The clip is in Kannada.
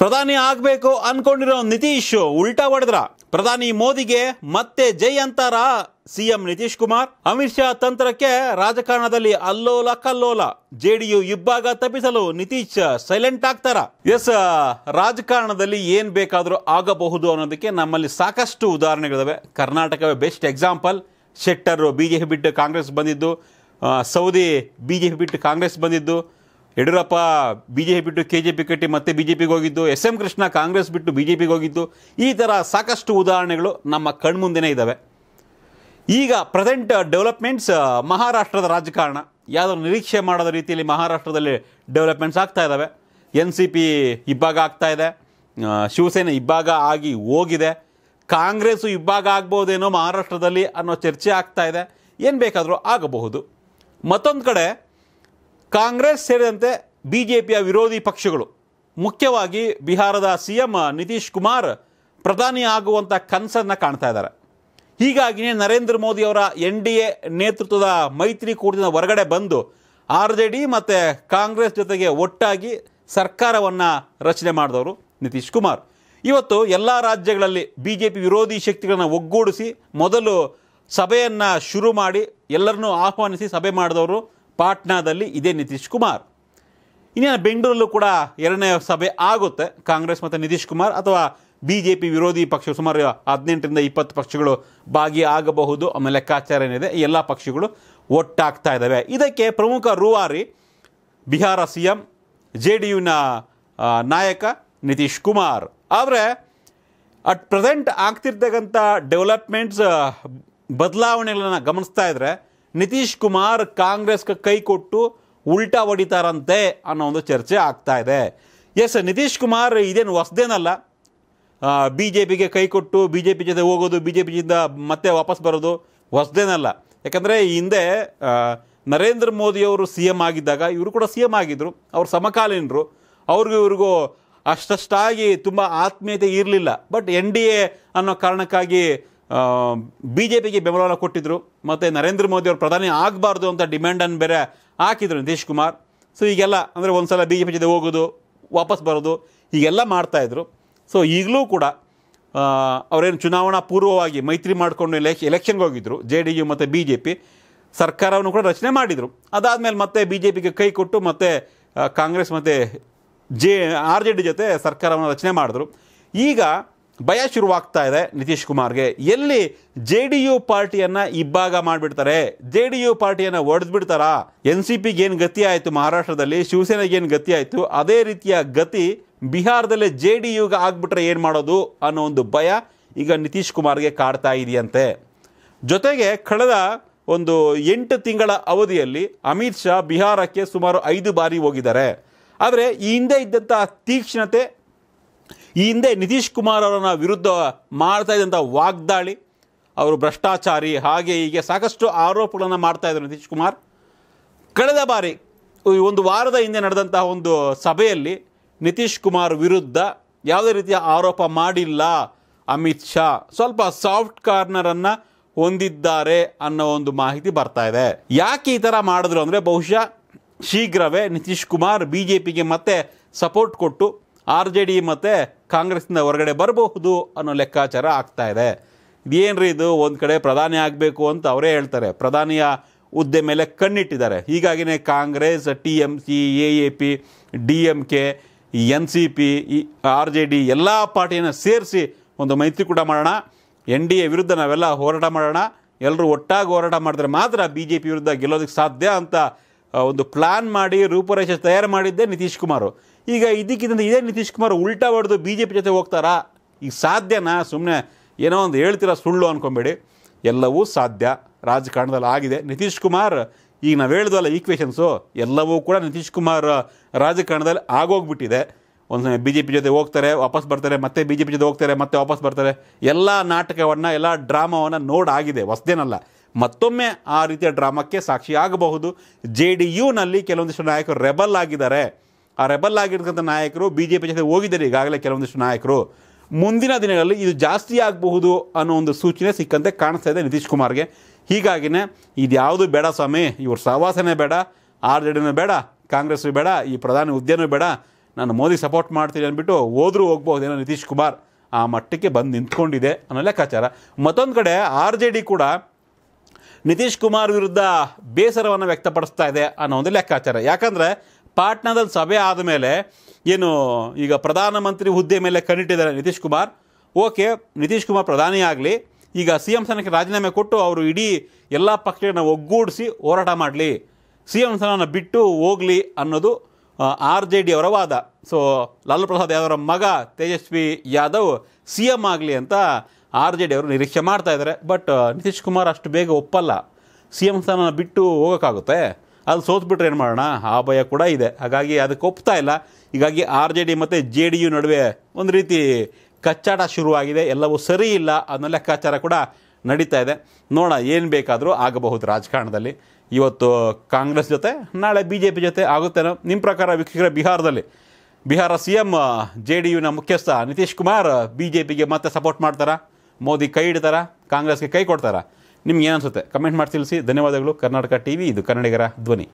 ಪ್ರಧಾನಿ ಆಗಬೇಕು ಅನ್ಕೊಂಡಿರೋ ನಿತೀಶ್ ಉಲ್ಟಾ ಹೊಡೆದ್ರ ಪ್ರಧಾನಿ ಮೋದಿಗೆ ಮತ್ತೆ ಜೈ ಅಂತಾರ ಸಿಎಂ ನಿತೀಶ್ ಕುಮಾರ್ ಅಮಿತ್ ಶಾ ತಂತ್ರಕ್ಕೆ ರಾಜಕಾರಣದಲ್ಲಿ ಅಲ್ಲೋಲ ಕಲ್ಲೋಲ ಜೆಡಿಯು ಇಬ್ಬಾಗ ತಪ್ಪಿಸಲು ನಿತೀಶ್ ಸೈಲೆಂಟ್ ಆಗ್ತಾರ ಎಸ್ ರಾಜಕಾರಣದಲ್ಲಿ ಏನ್ ಬೇಕಾದರೂ ಆಗಬಹುದು ಅನ್ನೋದಕ್ಕೆ ನಮ್ಮಲ್ಲಿ ಸಾಕಷ್ಟು ಉದಾಹರಣೆಗಳಿವೆ ಕರ್ನಾಟಕವೇ ಬೆಸ್ಟ್ ಎಕ್ಸಾಂಪಲ್ ಶೆಟ್ಟರ್ ಬಿಜೆಪಿ ಬಿಟ್ಟು ಕಾಂಗ್ರೆಸ್ ಬಂದಿದ್ದು ಸೌದಿ ಬಿಜೆಪಿ ಬಿಟ್ಟು ಕಾಂಗ್ರೆಸ್ ಬಂದಿದ್ದು ಯಡಿಯೂರಪ್ಪ ಬಿ ಜೆ ಪಿ ಬಿಟ್ಟು ಕೆ ಜೆ ಪಿ ಕಟ್ಟಿ ಮತ್ತೆ ಬಿ ಜೆ ಪಿಗೆ ಹೋಗಿದ್ದು ಎಸ್ ಎಂ ಕೃಷ್ಣ ಕಾಂಗ್ರೆಸ್ ಬಿಟ್ಟು ಬಿ ಜೆ ಪಿಗೆ ಹೋಗಿದ್ದು ಈ ಥರ ಸಾಕಷ್ಟು ಉದಾಹರಣೆಗಳು ನಮ್ಮ ಕಣ್ಮುಂದೆನೇ ಇದ್ದಾವೆ ಈಗ ಪ್ರೆಸೆಂಟ್ ಡೆವಲಪ್ಮೆಂಟ್ಸ್ ಮಹಾರಾಷ್ಟ್ರದ ರಾಜಕಾರಣ ಯಾವುದೋ ನಿರೀಕ್ಷೆ ಮಾಡೋದ ರೀತಿಯಲ್ಲಿ ಮಹಾರಾಷ್ಟ್ರದಲ್ಲಿ ಡೆವಲಪ್ಮೆಂಟ್ಸ್ ಆಗ್ತಾ ಇದ್ದಾವೆ ಎನ್ ಸಿ ಪಿ ಇಬ್ಬಾಗ ಆಗ್ತಾ ಇದೆ ಶಿವಸೇನೆ ಇಬ್ಬಾಗ ಆಗಿ ಹೋಗಿದೆ ಕಾಂಗ್ರೆಸ್ಸು ಇಬ್ಬಾಗ ಆಗ್ಬೋದೇನೋ ಮಹಾರಾಷ್ಟ್ರದಲ್ಲಿ ಅನ್ನೋ ಚರ್ಚೆ ಆಗ್ತಾ ಇದೆ ಏನು ಬೇಕಾದರೂ ಆಗಬಹುದು ಮತ್ತೊಂದು ಕಡೆ ಕಾಂಗ್ರೆಸ್ ಸೇರಿದಂತೆ ಬಿ ಜೆ ಪಿಯ ವಿರೋಧಿ ಪಕ್ಷಗಳು ಮುಖ್ಯವಾಗಿ ಬಿಹಾರದ ಸಿ ಎಂ ನಿತೀಶ್ ಕುಮಾರ್ ಪ್ರಧಾನಿ ಆಗುವಂಥ ಕನಸನ್ನು ಕಾಣ್ತಾ ಇದ್ದಾರೆ ಹೀಗಾಗಿಯೇ ನರೇಂದ್ರ ಮೋದಿ ಅವರ ಎನ್ ಡಿ ಎ ನೇತೃತ್ವದ ಮೈತ್ರಿಕೂಟದಿಂದ ಹೊರಗಡೆ ಬಂದು ಆರ್ ಜೆ ಡಿ ಮತ್ತು ಕಾಂಗ್ರೆಸ್ ಜೊತೆಗೆ ಒಟ್ಟಾಗಿ ಸರ್ಕಾರವನ್ನು ರಚನೆ ಮಾಡಿದವರು ನಿತೀಶ್ ಕುಮಾರ್ ಇವತ್ತು ಎಲ್ಲ ರಾಜ್ಯಗಳಲ್ಲಿ ಬಿ ಜೆ ಪಿ ವಿರೋಧಿ ಶಕ್ತಿಗಳನ್ನು ಒಗ್ಗೂಡಿಸಿ ಮೊದಲು ಸಭೆಯನ್ನು ಶುರು ಮಾಡಿ ಎಲ್ಲರನ್ನೂ ಆಹ್ವಾನಿಸಿ ಸಭೆ ಮಾಡಿದವರು ಪಾಟ್ನಾದಲ್ಲಿ ಇದೇ ನಿತೀಶ್ ಕುಮಾರ್ ಇನ್ನೇನು ಬೆಂಗಳೂರಲ್ಲೂ ಕೂಡ ಎರಡನೇ ಸಭೆ ಆಗುತ್ತೆ ಕಾಂಗ್ರೆಸ್ ಮತ್ತು ನಿತೀಶ್ ಕುಮಾರ್ ಅಥವಾ ಬಿ ಜೆ ಪಿ ವಿರೋಧಿ ಪಕ್ಷ ಸುಮಾರು ಹದಿನೆಂಟರಿಂದ ಇಪ್ಪತ್ತು ಪಕ್ಷಗಳು ಭಾಗಿಯಾಗಬಹುದು ಆಮೇಲೆ ಲೆಕ್ಕಾಚಾರ ಏನಿದೆ ಎಲ್ಲ ಪಕ್ಷಗಳು ಒಟ್ಟಾಗ್ತಾ ಇದ್ದಾವೆ ಇದಕ್ಕೆ ಪ್ರಮುಖ ರೂವಾರಿ Bihar C M J D ಯುನ ನಾಯಕ ನಿತೀಶ್ ಕುಮಾರ್ ಆದರೆ ಅಟ್ ಪ್ರೆಸೆಂಟ್ ಆಗ್ತಿರ್ತಕ್ಕಂಥ ಡೆವಲಪ್ಮೆಂಟ್ಸ್ ಬದಲಾವಣೆಗಳನ್ನು ಗಮನಿಸ್ತಾ ಇದ್ದರೆ ನಿತೀಶ್ ಕುಮಾರ್ ಕಾಂಗ್ರೆಸ್ಗೆ ಕೈ ಕೊಟ್ಟು ಉಲ್ಟಾ ಹೊಡಿತಾರಂತೆ ಅನ್ನೋ ಒಂದು ಚರ್ಚೆ ಆಗ್ತಾ ಇದೆ ಎಸ್ ನಿತೀಶ್ ಕುಮಾರ್ ಇದೇನು ಹೊಸದೇನಲ್ಲ ಬಿ ಜೆ ಪಿಗೆ ಕೈ ಕೊಟ್ಟು ಬಿ ಜೆ ಪಿ ಜೊತೆ ಹೋಗೋದು ಬಿ ಜೆ ಪಿ ಜಿಂದ ಮತ್ತೆ ವಾಪಸ್ ಬರೋದು ಹೊಸ್ದೇನಲ್ಲ ಯಾಕಂದರೆ ಹಿಂದೆ ನರೇಂದ್ರ ಮೋದಿಯವರು ಸಿ ಎಮ್ ಆಗಿದ್ದಾಗ ಇವರು ಕೂಡ ಸಿ ಎಮ್ ಆಗಿದ್ದರು ಅವರು ಸಮಕಾಲೀನರು ಅವ್ರಿಗೂ ಇವ್ರಿಗೂ ಅಷ್ಟಷ್ಟಾಗಿ ತುಂಬ ಆತ್ಮೀಯತೆ ಇರಲಿಲ್ಲ ಬಟ್ ಎನ್ ಡಿ ಎ ಅನ್ನೋ ಕಾರಣಕ್ಕಾಗಿ ಬಿ ಜೆ ಪಿಗೆ ಬೆಂಬಲ ಕೊಟ್ಟಿದ್ದರು ಮತ್ತು ನರೇಂದ್ರ ಮೋದಿ ಅವರು ಪ್ರಧಾನಿ ಆಗಬಾರ್ದು ಅಂತ ಡಿಮ್ಯಾಂಡನ್ನು ಬೇರೆ ಹಾಕಿದ್ರು ನಿತೀಶ್ ಕುಮಾರ್ ಸೊ ಈಗೆಲ್ಲ ಅಂದರೆ ಒಂದು ಸಲ ಬಿ ಜೆ ಪಿ ಜೊತೆ ಹೋಗೋದು ವಾಪಸ್ ಬರೋದು ಹೀಗೆಲ್ಲ ಮಾಡ್ತಾಯಿದ್ರು ಸೊ ಈಗಲೂ ಕೂಡ ಅವರೇನು ಚುನಾವಣಾ ಪೂರ್ವವಾಗಿ ಮೈತ್ರಿ ಮಾಡಿಕೊಂಡು ಎಲೆಕ್ಷ ಎಲೆಕ್ಷನ್ಗೆ ಹೋಗಿದ್ದರು ಜೆ ಡಿ ಯು ಮತ್ತು ಬಿ ಜೆ ಪಿ ಸರ್ಕಾರವನ್ನು ಕೂಡ ರಚನೆ ಮಾಡಿದರು ಮೇಲೆ ಮತ್ತೆ ಬಿ ಜೆ ಪಿಗೆ ಕೈ ಕೊಟ್ಟು ಮತ್ತೆ ಕಾಂಗ್ರೆಸ್ ಮತ್ತು ಜೆ ಆರ್ ಜೆ ಡಿ ಜೊತೆ ಸರ್ಕಾರವನ್ನು ರಚನೆ ಮಾಡಿದ್ರು ಈಗ ಭಯ ಶುರುವಾಗ್ತಾ ಇದೆ ನಿತೀಶ್ ಕುಮಾರ್ಗೆ ಎಲ್ಲಿ ಜೆ ಡಿ ಯು ಪಾರ್ಟಿಯನ್ನು ಇಬ್ಬಾಗ ಮಾಡಿಬಿಡ್ತಾರೆ ಜೆ ಡಿ ಯು ಪಾರ್ಟಿಯನ್ನು ಒಡೆದ್ಬಿಡ್ತಾರಾ ಎನ್ ಸಿ ಪಿಗೆ ಏನು ಗತಿ ಆಯಿತು ಮಹಾರಾಷ್ಟ್ರದಲ್ಲಿ ಶಿವಸೇನೆಗೆ ಏನು ಗತಿ ಆಯಿತು ಅದೇ ರೀತಿಯ ಗತಿ ಬಿಹಾರದಲ್ಲೇ ಜೆ ಡಿ ಯುಗೆ ಆಗ್ಬಿಟ್ರೆ ಏನು ಮಾಡೋದು ಅನ್ನೋ ಒಂದು ಭಯ ಈಗ ನಿತೀಶ್ ಕುಮಾರ್ಗೆ ಕಾಡ್ತಾ ಇದೆಯಂತೆ ಜೊತೆಗೆ ಕಳೆದ ಒಂದು ಎಂಟು ತಿಂಗಳ ಅವಧಿಯಲ್ಲಿ ಅಮಿತ್ ಶಾ ಬಿಹಾರಕ್ಕೆ ಸುಮಾರು ಐದು ಬಾರಿ ಹೋಗಿದ್ದಾರೆ ಆದರೆ ಈ ಹಿಂದೆ ಇದ್ದಂಥ ತೀಕ್ಷ್ಣತೆ ಈ ಹಿಂದೆ ನಿತೀಶ್ ಕುಮಾರ್ ಅವರನ್ನ ವಿರುದ್ಧ ಮಾಡ್ತಾ ಇದ್ದಂಥ ವಾಗ್ದಾಳಿ ಅವರು ಭ್ರಷ್ಟಾಚಾರಿ ಹಾಗೆ ಹೀಗೆ ಸಾಕಷ್ಟು ಆರೋಪಗಳನ್ನು ಮಾಡ್ತಾ ಇದ್ದರು ನಿತೀಶ್ ಕುಮಾರ್ ಕಳೆದ ಬಾರಿ ಒಂದು ವಾರದ ಹಿಂದೆ ನಡೆದಂತಹ ಒಂದು ಸಭೆಯಲ್ಲಿ ನಿತೀಶ್ ಕುಮಾರ್ ವಿರುದ್ಧ ಯಾವುದೇ ರೀತಿಯ ಆರೋಪ ಮಾಡಿಲ್ಲ ಅಮಿತ್ ಶಾ ಸ್ವಲ್ಪ ಸಾಫ್ಟ್ ಕಾರ್ನರನ್ನು ಹೊಂದಿದ್ದಾರೆ ಅನ್ನೋ ಒಂದು ಮಾಹಿತಿ ಬರ್ತಾ ಇದೆ ಯಾಕೆ ಈ ಥರ ಮಾಡಿದ್ರು ಅಂದರೆ ಬಹುಶಃ ಶೀಘ್ರವೇ ನಿತೀಶ್ ಕುಮಾರ್ ಬಿ ಜೆ ಪಿಗೆ ಮತ್ತೆ ಸಪೋರ್ಟ್ ಕೊಟ್ಟು ಆರ್ ಜೆ ಡಿ ಮತ್ತು ಕಾಂಗ್ರೆಸ್ನಿಂದ ಹೊರಗಡೆ ಬರಬಹುದು ಅನ್ನೋ ಲೆಕ್ಕಾಚಾರ ಆಗ್ತಾ ಇದೆ ಇದೇನು ರೀ ಇದು ಒಂದು ಕಡೆ ಪ್ರಧಾನಿ ಆಗಬೇಕು ಅಂತ ಅವರೇ ಹೇಳ್ತಾರೆ ಪ್ರಧಾನಿಯ ಹುದ್ದೆ ಮೇಲೆ ಕಣ್ಣಿಟ್ಟಿದ್ದಾರೆ ಹೀಗಾಗಿನೇ Congress T M C A A P D M K N C P R J D ಎಲ್ಲ ಪಾರ್ಟಿಯನ್ನು ಸೇರಿಸಿ ಒಂದು ಮೈತ್ರಿಕೂಟ ಮಾಡೋಣ ಎನ್ ಡಿ ಎ ವಿರುದ್ಧ ನಾವೆಲ್ಲ ಹೋರಾಟ ಮಾಡೋಣ ಎಲ್ಲರೂ ಒಟ್ಟಾಗಿ ಹೋರಾಟ ಮಾಡಿದ್ರೆ ಮಾತ್ರ ಬಿ ಜೆ ಪಿ ವಿರುದ್ಧ ಗೆಲ್ಲೋದಕ್ಕೆ ಸಾಧ್ಯ ಅಂತ ಒಂದು ಪ್ಲ್ಯಾನ್ ಮಾಡಿ ರೂಪುರೇಷೆ ತಯಾರು ಮಾಡಿದ್ದೆ ನಿತೀಶ್ ಕುಮಾರ್ ಈಗ ಇದಕ್ಕಿದ್ದಂತೆ ಇದೇ ನಿತೀಶ್ ಕುಮಾರ್ ಉಲ್ಟಾ ಹೊಡೆದು ಬಿ ಜೆ ಪಿ ಜೊತೆ ಹೋಗ್ತಾರಾ ಈಗ ಸಾಧ್ಯನಾ ಸುಮ್ಮನೆ ಏನೋ ಒಂದು ಹೇಳ್ತೀರಾ ಸುಳ್ಳು ಅಂದ್ಕೊಂಬೇಡಿ ಎಲ್ಲವೂ ಸಾಧ್ಯ ರಾಜಕಾರಣದಲ್ಲಿ ಆಗಿದೆ ನಿತೀಶ್ ಕುಮಾರ್ ಈಗ ನಾವು ಹೇಳ್ದಲ್ಲ ಈಕ್ವೇಷನ್ಸು ಎಲ್ಲವೂ ಕೂಡ ನಿತೀಶ್ ಕುಮಾರ್ ರಾಜಕಾರಣದಲ್ಲಿ ಆಗೋಗ್ಬಿಟ್ಟಿದೆ ಒಂದು ಬಿ ಜೆ ಪಿ ಜೊತೆ ಹೋಗ್ತಾರೆ ವಾಪಸ್ ಬರ್ತಾರೆ ಮತ್ತೆ ಬಿ ಜೆ ಪಿ ಜೊತೆ ಹೋಗ್ತಾರೆ ಮತ್ತೆ ವಾಪಸ್ ಬರ್ತಾರೆ ಎಲ್ಲ ನಾಟಕವನ್ನು ಎಲ್ಲ ಡ್ರಾಮಾವನ್ನು ನೋಡಾಗಿದೆ ಹೊಸದೇನಲ್ಲ ಮತ್ತೊಮ್ಮೆ ಆ ರೀತಿಯ ಡ್ರಾಮಕ್ಕೆ ಸಾಕ್ಷಿ ಆಗಬಹುದು ಜೆ ಡಿ ಯುನಲ್ಲಿ ಕೆಲವೊಂದಿಷ್ಟು ನಾಯಕರು ರೆಬಲ್ ಆಗಿದ್ದಾರೆ ಆ ರೆಬಲ್ ಆಗಿರ್ತಕ್ಕಂಥ ನಾಯಕರು ಬಿ ಜೆ ಪಿ ಜೊತೆ ಹೋಗಿದ್ದಾರೆ ಈಗಾಗಲೇ ಕೆಲವೊಂದಿಷ್ಟು ನಾಯಕರು ಮುಂದಿನ ದಿನಗಳಲ್ಲಿ ಇದು ಜಾಸ್ತಿ ಆಗಬಹುದು ಅನ್ನೋ ಒಂದು ಸೂಚನೆ ಸಿಕ್ಕಂತೆ ಕಾಣಿಸ್ತಾ ಇದೆ ನಿತೀಶ್ ಕುಮಾರ್ಗೆ ಹೀಗಾಗಿನೇ ಇದ್ಯಾವುದು ಬೇಡ ಸ್ವಾಮಿ ಇವ್ರ ಸಹವಾಸನೇ ಬೇಡ ಆರ್ ಜೆ ಡಿನೂ ಬೇಡ ಕಾಂಗ್ರೆಸ್ಸು ಬೇಡ ಈ ಪ್ರಧಾನಿ ಹುದ್ದೆನೂ ಬೇಡ ನಾನು ಮೋದಿ ಸಪೋರ್ಟ್ ಮಾಡ್ತೀನಿ ಅಂದ್ಬಿಟ್ಟು ಹೋದರೂ ಹೋಗ್ಬೋದೇನೋ ನಿತೀಶ್ ಕುಮಾರ್ ಆ ಮಟ್ಟಕ್ಕೆ ಬಂದು ನಿಂತ್ಕೊಂಡಿದೆ ಅನ್ನೋ ಲೆಕ್ಕಾಚಾರ ಮತ್ತೊಂದು ಕಡೆ ಆರ್ ಜೆ ಡಿ ಕೂಡ ನಿತೀಶ್ ಕುಮಾರ್ ವಿರುದ್ಧ ಬೇಸರವನ್ನು ವ್ಯಕ್ತಪಡಿಸ್ತಾ ಇದೆ ಅನ್ನೋ ಒಂದು ಲೆಕ್ಕಾಚಾರ ಯಾಕಂದರೆ ಪಾಟ್ನಾದಲ್ಲಿ ಸಭೆ ಆದಮೇಲೆ ಏನು ಈಗ ಪ್ರಧಾನಮಂತ್ರಿ ಹುದ್ದೆ ಮೇಲೆ ಕಣ್ಣಿಟ್ಟಿದ್ದಾರೆ ನಿತೀಶ್ ಕುಮಾರ್ ಓಕೆ ನಿತೀಶ್ ಕುಮಾರ್ ಪ್ರಧಾನಿ ಆಗಲಿ ಈಗ ಸಿ ಎಂ ಸ್ಥಾನಕ್ಕೆ ರಾಜೀನಾಮೆ ಕೊಟ್ಟು ಅವರು ಇಡೀ ಎಲ್ಲ ಪಕ್ಷಗಳನ್ನ ಒಗ್ಗೂಡಿಸಿ ಹೋರಾಟ ಮಾಡಲಿ ಸಿ ಎಂ ಸ್ಥಾನ ಬಿಟ್ಟು ಹೋಗಲಿ ಅನ್ನೋದು ಆರ್ ಜೆ ಡಿ ಅವರ ವಾದ ಸೊ ಲಾಲು ಪ್ರಸಾದ್ ಯಾದವರ ಮಗ ತೇಜಸ್ವಿ ಯಾದವ್ ಸಿ ಎಂ ಆಗಲಿ ಅಂತ ಆರ್ ಜೆ ಡಿ ಅವರು ನಿರೀಕ್ಷೆ ಮಾಡ್ತಾ ಇದ್ದಾರೆ ಬಟ್ ನಿತೀಶ್ ಕುಮಾರ್ ಅಷ್ಟು ಬೇಗ ಒಪ್ಪಲ್ಲ ಸಿ ಎಂ ಸ್ಥಾನ ಬಿಟ್ಟು ಹೋಗೋಕ್ಕಾಗುತ್ತೆ ಅಲ್ಲಿ ಸೋತ್ಬಿಟ್ರೆ ಏನು ಮಾಡೋಣ ಆ ಭಯ ಕೂಡ ಇದೆ ಹಾಗಾಗಿ ಅದಕ್ಕೆ ಒಪ್ತಾ ಇಲ್ಲ ಹೀಗಾಗಿ ಆರ್ ಜೆ ಡಿ ಮತ್ತು ಜೆ ಡಿ ಯು ನಡುವೆ ಒಂದು ರೀತಿ ಕಚ್ಚಾಟ ಶುರುವಾಗಿದೆ ಎಲ್ಲವೂ ಸರಿ ಇಲ್ಲ ಅನ್ನೋ ಲೆಕ್ಕಾಚಾರ ಕೂಡ ನಡೀತಾ ಇದೆ ನೋಡೋಣ ಏನು ಬೇಕಾದರೂ ಆಗಬಹುದು ರಾಜಕಾರಣದಲ್ಲಿ ಇವತ್ತು ಕಾಂಗ್ರೆಸ್ ಜೊತೆ ನಾಳೆ ಬಿ ಜೆ ಪಿ ಜೊತೆ ಆಗುತ್ತೇನೋ ನಿಮ್ಮ ಪ್ರಕಾರ ವೀಕ್ಷಕರ ಬಿಹಾರದಲ್ಲಿ Bihar C M J D ಯುನ ಮುಖ್ಯಸ್ಥ ನಿತೀಶ್ ಕುಮಾರ್ ಬಿ ಜೆ ಪಿಗೆ ಮತ್ತೆ ಸಪೋರ್ಟ್ ಮಾಡ್ತಾರಾ ಮೋದಿ ಕೈ ಇಡ್ತಾರಾ ಕಾಂಗ್ರೆಸ್ಗೆ ಕೈ ಕೊಡ್ತಾರಾ ನಿಮ್ಗೆ ಏನನ್ಸುತ್ತೆ ಕಮೆಂಟ್ ಮಾಡಿ ತಿಳಿಸಿ ಧನ್ಯವಾದಗಳು ಕರ್ನಾಟಕ ಟಿ ಇದು ಕನ್ನಡಿಗರ ಧ್ವನಿ